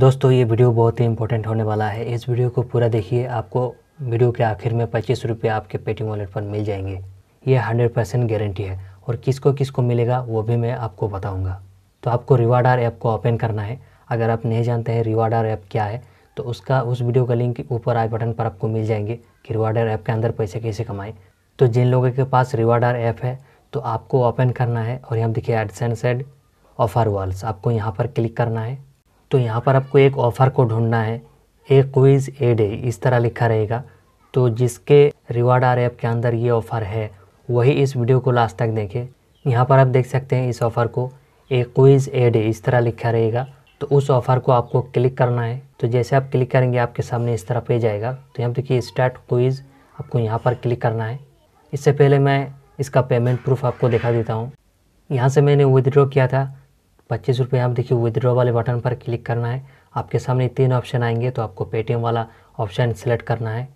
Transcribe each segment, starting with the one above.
दोस्तों ये वीडियो बहुत ही इंपॉर्टेंट होने वाला है इस वीडियो को पूरा देखिए आपको वीडियो के आखिर में पच्चीस रुपये आपके पेटीएम वॉलेट पर मिल जाएंगे ये हंड्रेड परसेंट गारंटी है और किसको किसको मिलेगा वो भी मैं आपको बताऊँगा तो आपको रिवाडार ऐप को ओपन करना है अगर आप नहीं जानते हैं रिवाडार ऐप क्या है तो उसका उस वीडियो का लिंक ऊपर आई बटन पर आपको मिल जाएंगे कि रिवाडार ऐप के अंदर पैसे कैसे कमाएँ तो जिन लोगों के पास रिवाडार ऐप है तो आपको ओपन करना है और यहाँ देखिए एडसेंस सेड ऑफर वॉल्स आपको यहाँ पर क्लिक करना है तो यहाँ पर आपको एक ऑफ़र को ढूंढना है ए क्विज़ ए डे इस तरह लिखा रहेगा तो जिसके रिवार्ड आर ऐप के अंदर ये ऑफ़र है वही इस वीडियो को लास्ट तक देखें यहाँ पर आप देख सकते हैं इस ऑफ़र को ए क्विज़ ए डे इस तरह लिखा रहेगा तो उस ऑफ़र को आपको क्लिक करना है तो जैसे आप क्लिक करेंगे आपके सामने इस तरह पेज आएगा तो यहाँ देखिए स्टार्ट क्विज़ आपको यहाँ पर क्लिक करना है इससे पहले मैं इसका पेमेंट प्रूफ आपको दिखा देता हूँ यहाँ से मैंने विदड्रॉ किया था पच्चीस रुपये आप देखिए विदड्रॉ वाले बटन पर क्लिक करना है आपके सामने तीन ऑप्शन आएंगे तो आपको पेटीएम वाला ऑप्शन सेलेक्ट करना है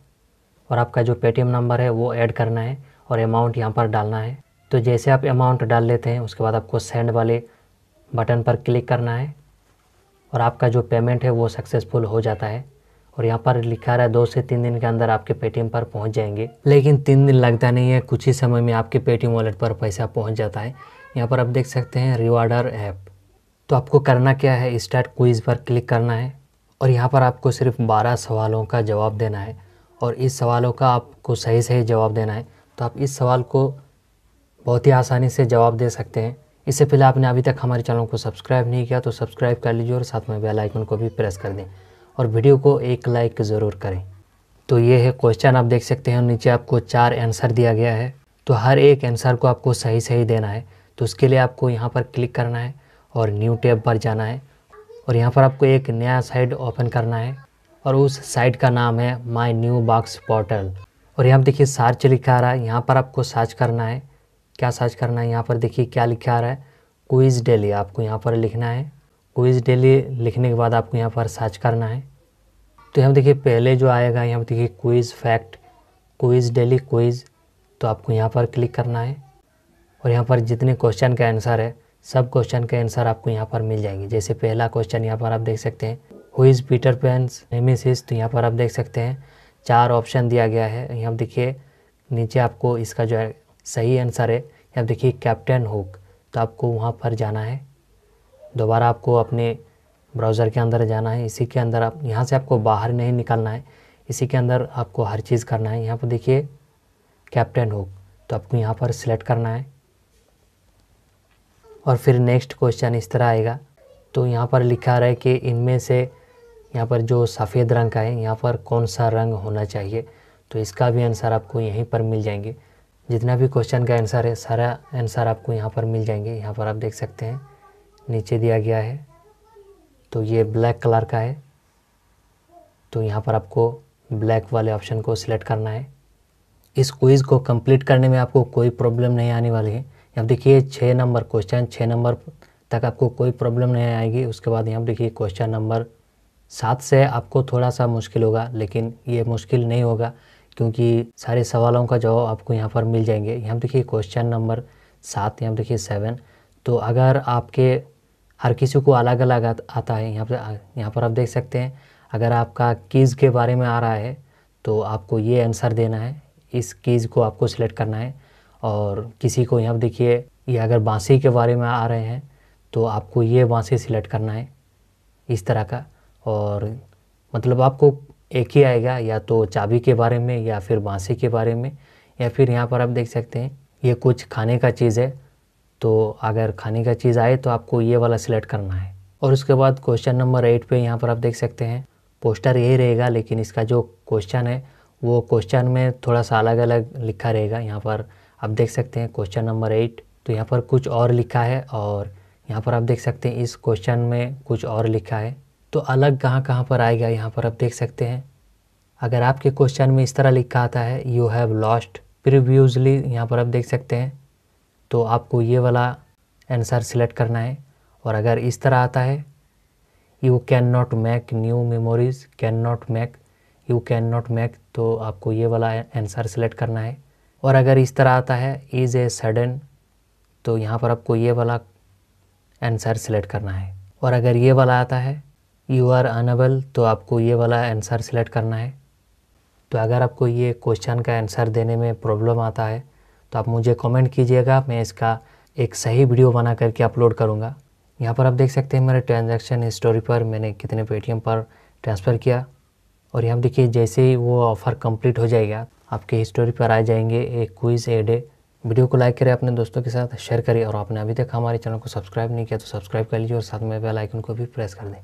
और आपका जो पेटीएम नंबर है वो ऐड करना है और अमाउंट यहाँ पर डालना है तो जैसे आप अमाउंट डाल लेते हैं उसके बाद आपको सेंड वाले बटन पर क्लिक करना है और आपका जो पेमेंट है वो सक्सेसफुल हो जाता है और यहाँ पर लिखा रहा है दो से तीन दिन के अंदर आपके पेटीएम पर पहुँच जाएंगे लेकिन तीन दिन लगता नहीं है कुछ ही समय में आपके पेटीएम वॉलेट पर पैसा पहुँच जाता है यहाँ पर आप देख सकते हैं रिवार्डर ऐप तो आपको करना क्या है स्टार्ट क्विज़ पर क्लिक करना है और यहाँ पर आपको सिर्फ 12 सवालों का जवाब देना है और इस सवालों का आपको सही सही जवाब देना है तो आप इस सवाल को बहुत ही आसानी से जवाब दे सकते हैं इससे पहले आपने अभी तक हमारे चैनल को सब्सक्राइब नहीं किया तो सब्सक्राइब कर लीजिए और साथ में बेल आइकन को भी प्रेस कर दें और वीडियो को एक लाइक ज़रूर करें तो ये है क्वेश्चन आप देख सकते हैं नीचे आपको चार आंसर दिया गया है तो हर एक आंसर को आपको सही सही देना है तो उसके लिए आपको यहाँ पर क्लिक करना है और न्यू टैब पर जाना है और यहाँ पर आपको एक नया साइट ओपन करना है और उस साइट का नाम है माई न्यू बॉक्स पोर्टल और यहाँ पर देखिए सर्च लिखा आ रहा है यहाँ पर आपको सर्च करना है क्या सर्च करना है यहाँ पर देखिए क्या लिखा आ रहा है क्विज़ डेली आपको यहाँ पर लिखना है क्विज़ डेली लिखने के बाद आपको यहाँ पर सर्च करना है तो यहाँ देखिए पहले जो आएगा यहाँ पर देखिए quiz fact quiz daily quiz तो आपको यहाँ पर क्लिक करना है और यहाँ पर जितने क्वेश्चन का आंसर है सब क्वेश्चन के आंसर आपको यहाँ पर मिल जाएंगे जैसे पहला क्वेश्चन यहाँ पर आप देख सकते हैं who is Peter Pence nemesis तो यहाँ पर आप देख सकते हैं चार ऑप्शन दिया गया है यहाँ देखिए नीचे आपको इसका जो है सही आंसर है यहाँ देखिए कैप्टन हुक तो आपको वहाँ पर जाना है दोबारा आपको अपने ब्राउज़र के अंदर जाना है इसी के अंदर आप यहाँ से आपको बाहर नहीं निकलना है इसी के अंदर आपको हर चीज़ करना है यहाँ पर देखिए कैप्टन हुक तो आपको यहाँ पर सिलेक्ट करना है और फिर नेक्स्ट क्वेश्चन इस तरह आएगा तो यहाँ पर लिखा रहा है कि इनमें से यहाँ पर जो सफ़ेद रंग का है यहाँ पर कौन सा रंग होना चाहिए तो इसका भी आंसर आपको यहीं पर मिल जाएंगे जितना भी क्वेश्चन का आंसर है सारा आंसर आपको यहाँ पर मिल जाएंगे यहाँ पर आप देख सकते हैं नीचे दिया गया है तो ये ब्लैक कलर का है तो यहाँ पर आपको ब्लैक वाले ऑप्शन को सिलेक्ट करना है इस क्विज़ को कंप्लीट करने में आपको कोई प्रॉब्लम नहीं आने वाली है यहाँ देखिए छः नंबर क्वेश्चन छः नंबर तक आपको कोई प्रॉब्लम नहीं आएगी उसके बाद यहाँ देखिए क्वेश्चन नंबर सात से आपको थोड़ा सा मुश्किल होगा लेकिन ये मुश्किल नहीं होगा क्योंकि सारे सवालों का जवाब आपको यहाँ पर मिल जाएंगे यहाँ देखिए क्वेश्चन नंबर सात यहाँ देखिए सेवन तो अगर आपके हर किसी को अलग अलग आता है यहाँ पर यहाँ पर आप देख सकते हैं अगर आपका कीज़ के बारे में आ रहा है तो आपको ये आंसर देना है इस कीज़ को आपको सिलेक्ट करना है और किसी को यहाँ देखिए ये अगर बांसी के बारे में आ रहे हैं तो आपको ये बांसी सिलेक्ट करना है इस तरह का और मतलब आपको एक ही आएगा या तो चाबी के बारे में या फिर बांसी के बारे में या फिर यहाँ पर आप देख सकते हैं ये कुछ खाने का चीज़ है तो अगर खाने का चीज़ आए तो आपको ये वाला सिलेक्ट करना है और उसके बाद क्वेश्चन नंबर एट पे यहाँ पर आप देख सकते हैं पोस्टर यही रहेगा लेकिन इसका जो क्वेश्चन है वो क्वेश्चन में थोड़ा सा अलग अलग लिखा रहेगा यहाँ पर आप देख सकते हैं क्वेश्चन नंबर एट तो यहाँ पर कुछ और लिखा है और यहाँ पर आप देख सकते हैं इस क्वेश्चन में कुछ और लिखा है तो अलग कहाँ कहाँ पर आएगा यहाँ पर आप देख सकते हैं अगर आपके क्वेश्चन में इस तरह लिखा आता है यू हैव लॉस्ट प्रिव्यूजली यहाँ पर आप देख सकते हैं तो आपको ये वाला आंसर सिलेक्ट करना है और अगर इस तरह आता है you can not make new memories can not make you can not make तो आपको ये वाला आंसर सिलेक्ट करना है और अगर इस तरह आता है इज़ ए सडन तो यहाँ पर आपको ये वाला आंसर सिलेक्ट करना है और अगर ये वाला आता है यू आर अनबल तो आपको ये वाला आंसर सिलेक्ट करना है तो अगर आपको ये क्वेश्चन का आंसर देने में प्रॉब्लम आता है तो आप मुझे कमेंट कीजिएगा मैं इसका एक सही वीडियो बना करके अपलोड करूँगा यहाँ पर आप देख सकते हैं मेरे ट्रांजेक्शन हिस्टोरी पर मैंने कितने पेटीएम पर ट्रांसफ़र किया और यहाँ देखिए जैसे ही वो ऑफ़र कंप्लीट हो जाएगा आपके हिस्टोरी पर आ जाएंगे एक क्विज़ एड है वीडियो को लाइक करें अपने दोस्तों के साथ शेयर करें और आपने अभी तक हमारे चैनल को सब्सक्राइब नहीं किया तो सब्सक्राइब कर लीजिए और साथ में बेल आइकन को भी प्रेस कर दें